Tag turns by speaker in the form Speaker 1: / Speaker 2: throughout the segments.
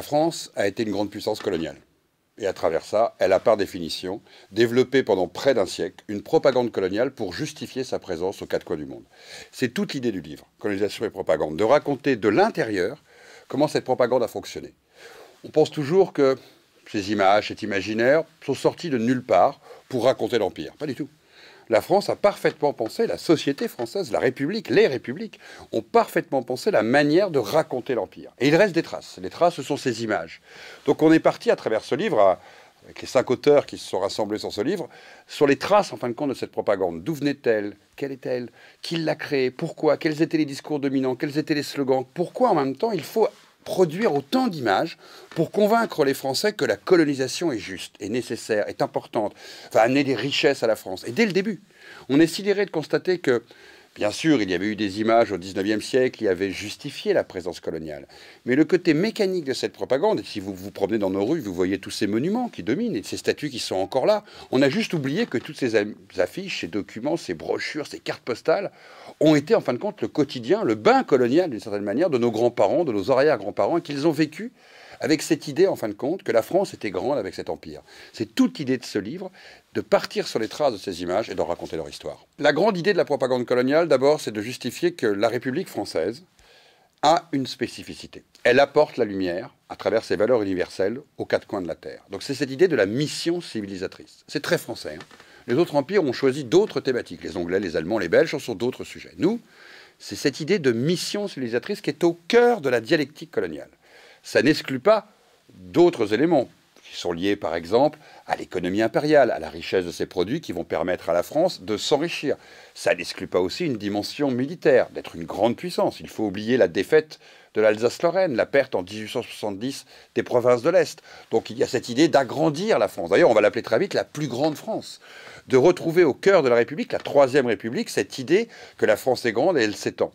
Speaker 1: La France a été une grande puissance coloniale. Et à travers ça, elle a par définition développé pendant près d'un siècle une propagande coloniale pour justifier sa présence aux quatre coins du monde. C'est toute l'idée du livre, Colonisation et propagande, de raconter de l'intérieur comment cette propagande a fonctionné. On pense toujours que ces images, cet imaginaire, sont sortis de nulle part pour raconter l'Empire. Pas du tout la France a parfaitement pensé, la société française, la République, les républiques ont parfaitement pensé la manière de raconter l'Empire. Et il reste des traces. Les traces, ce sont ces images. Donc on est parti à travers ce livre, avec les cinq auteurs qui se sont rassemblés sur ce livre, sur les traces, en fin de compte, de cette propagande. D'où venait-elle Quelle est-elle Qui l'a créée Pourquoi Quels étaient les discours dominants Quels étaient les slogans Pourquoi, en même temps, il faut produire autant d'images pour convaincre les Français que la colonisation est juste, est nécessaire, est importante, va amener des richesses à la France. Et dès le début, on est sidéré de constater que Bien sûr, il y avait eu des images au XIXe siècle qui avaient justifié la présence coloniale. Mais le côté mécanique de cette propagande, si vous vous promenez dans nos rues, vous voyez tous ces monuments qui dominent et ces statues qui sont encore là. On a juste oublié que toutes ces affiches, ces documents, ces brochures, ces cartes postales ont été en fin de compte le quotidien, le bain colonial d'une certaine manière de nos grands-parents, de nos arrière-grands-parents, qu'ils ont vécu avec cette idée, en fin de compte, que la France était grande avec cet empire. C'est toute l'idée de ce livre, de partir sur les traces de ces images et d'en raconter leur histoire. La grande idée de la propagande coloniale, d'abord, c'est de justifier que la République française a une spécificité. Elle apporte la lumière, à travers ses valeurs universelles, aux quatre coins de la Terre. Donc c'est cette idée de la mission civilisatrice. C'est très français. Hein. les autres empires ont choisi d'autres thématiques. Les Anglais, les Allemands, les Belges sont sur d'autres sujets. Nous, c'est cette idée de mission civilisatrice qui est au cœur de la dialectique coloniale ça n'exclut pas d'autres éléments qui sont liés par exemple à l'économie impériale, à la richesse de ses produits qui vont permettre à la France de s'enrichir. Ça n'exclut pas aussi une dimension militaire, d'être une grande puissance. Il faut oublier la défaite de l'Alsace-Lorraine, la perte en 1870 des provinces de l'Est. Donc il y a cette idée d'agrandir la France. D'ailleurs, on va l'appeler très vite la plus grande France. De retrouver au cœur de la République, la Troisième République, cette idée que la France est grande et elle s'étend.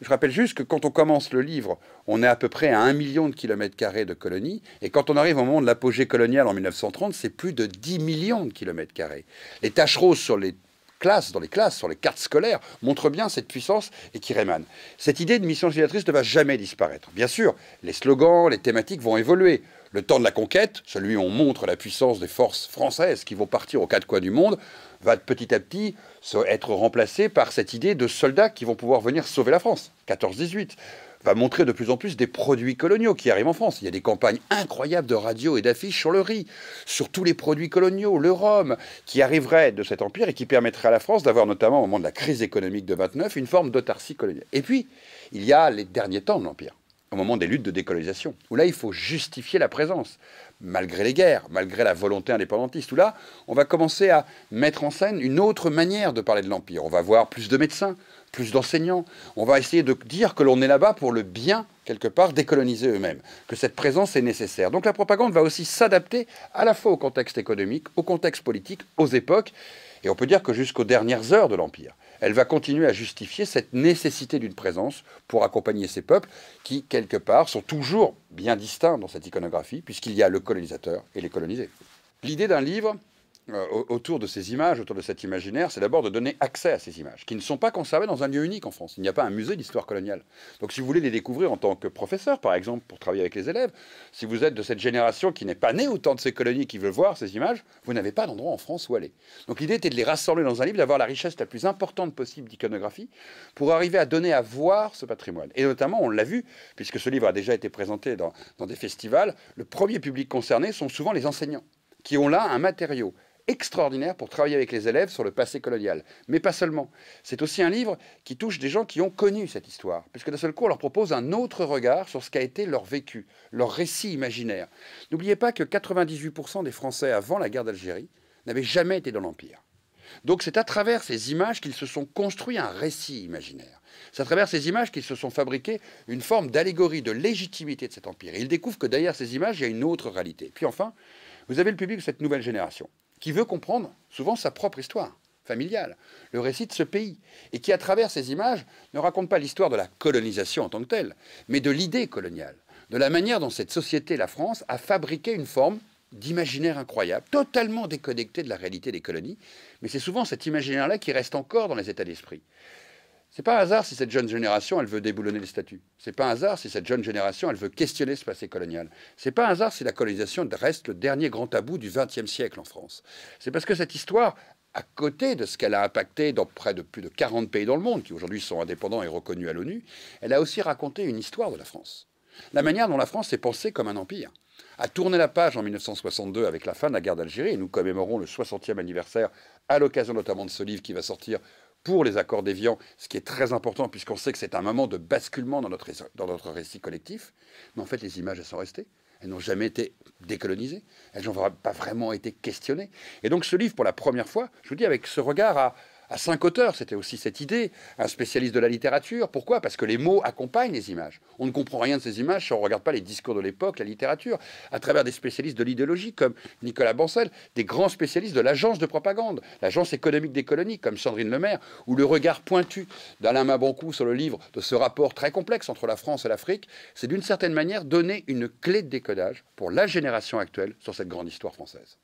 Speaker 1: Je rappelle juste que quand on commence le livre, on est à peu près à un million de kilomètres carrés de colonies, et quand on arrive au moment de l'apogée coloniale en 1930, c'est plus de 10 millions de kilomètres carrés. Les taches roses sur les classes, dans les classes, sur les cartes scolaires, montrent bien cette puissance et qui rémane. Cette idée de mission civilisatrice ne va jamais disparaître. Bien sûr, les slogans, les thématiques vont évoluer. Le temps de la conquête, celui où on montre la puissance des forces françaises qui vont partir aux quatre coins du monde, va petit à petit être remplacé par cette idée de soldats qui vont pouvoir venir sauver la France. 14-18 va montrer de plus en plus des produits coloniaux qui arrivent en France. Il y a des campagnes incroyables de radio et d'affiches sur le riz, sur tous les produits coloniaux, le rhum, qui arriverait de cet empire et qui permettrait à la France d'avoir notamment au moment de la crise économique de 29 une forme d'autarcie coloniale. Et puis, il y a les derniers temps de l'empire au moment des luttes de décolonisation, où là, il faut justifier la présence, malgré les guerres, malgré la volonté indépendantiste, où là, on va commencer à mettre en scène une autre manière de parler de l'Empire. On va voir plus de médecins, plus d'enseignants, on va essayer de dire que l'on est là-bas pour le bien, quelque part, décoloniser eux-mêmes, que cette présence est nécessaire. Donc la propagande va aussi s'adapter à la fois au contexte économique, au contexte politique, aux époques, et on peut dire que jusqu'aux dernières heures de l'Empire, elle va continuer à justifier cette nécessité d'une présence pour accompagner ces peuples qui, quelque part, sont toujours bien distincts dans cette iconographie, puisqu'il y a le colonisateur et les colonisés. L'idée d'un livre, euh, autour de ces images, autour de cet imaginaire, c'est d'abord de donner accès à ces images, qui ne sont pas conservées dans un lieu unique en France. Il n'y a pas un musée d'histoire coloniale. Donc si vous voulez les découvrir en tant que professeur, par exemple, pour travailler avec les élèves, si vous êtes de cette génération qui n'est pas née autant de ces colonies, qui veut voir ces images, vous n'avez pas d'endroit en France où aller. Donc l'idée était de les rassembler dans un livre, d'avoir la richesse la plus importante possible d'iconographie, pour arriver à donner à voir ce patrimoine. Et notamment, on l'a vu, puisque ce livre a déjà été présenté dans des festivals, le premier public concerné sont souvent les enseignants, qui ont là un matériau extraordinaire pour travailler avec les élèves sur le passé colonial. Mais pas seulement. C'est aussi un livre qui touche des gens qui ont connu cette histoire, puisque d'un seul coup, on leur propose un autre regard sur ce qu'a été leur vécu, leur récit imaginaire. N'oubliez pas que 98% des Français avant la guerre d'Algérie n'avaient jamais été dans l'Empire. Donc c'est à travers ces images qu'ils se sont construits un récit imaginaire. C'est à travers ces images qu'ils se sont fabriqués une forme d'allégorie, de légitimité de cet empire. Et ils découvrent que derrière ces images, il y a une autre réalité. Puis enfin, vous avez le public de cette nouvelle génération qui veut comprendre souvent sa propre histoire familiale, le récit de ce pays, et qui, à travers ces images, ne raconte pas l'histoire de la colonisation en tant que telle, mais de l'idée coloniale, de la manière dont cette société, la France, a fabriqué une forme d'imaginaire incroyable, totalement déconnecté de la réalité des colonies, mais c'est souvent cet imaginaire-là qui reste encore dans les états d'esprit. C'est pas un hasard si cette jeune génération, elle veut déboulonner les statuts. C'est pas un hasard si cette jeune génération, elle veut questionner ce passé colonial. C'est pas un hasard si la colonisation reste le dernier grand tabou du XXe siècle en France. C'est parce que cette histoire, à côté de ce qu'elle a impacté dans près de plus de 40 pays dans le monde, qui aujourd'hui sont indépendants et reconnus à l'ONU, elle a aussi raconté une histoire de la France. La manière dont la France s'est pensée comme un empire a tourné la page en 1962 avec la fin de la guerre d'Algérie, et nous commémorons le 60e anniversaire à l'occasion notamment de ce livre qui va sortir pour les accords déviants, ce qui est très important puisqu'on sait que c'est un moment de basculement dans notre, dans notre récit collectif. Mais en fait, les images, elles sont restées. Elles n'ont jamais été décolonisées. Elles n'ont pas vraiment été questionnées. Et donc, ce livre, pour la première fois, je vous dis, avec ce regard à, à cinq auteurs. C'était aussi cette idée, un spécialiste de la littérature. Pourquoi Parce que les mots accompagnent les images. On ne comprend rien de ces images si on ne regarde pas les discours de l'époque, la littérature, à travers des spécialistes de l'idéologie comme Nicolas Bancel, des grands spécialistes de l'agence de propagande, l'agence économique des colonies comme Sandrine Lemaire, ou le regard pointu d'Alain Maboncou sur le livre de ce rapport très complexe entre la France et l'Afrique, c'est d'une certaine manière donner une clé de décodage pour la génération actuelle sur cette grande histoire française.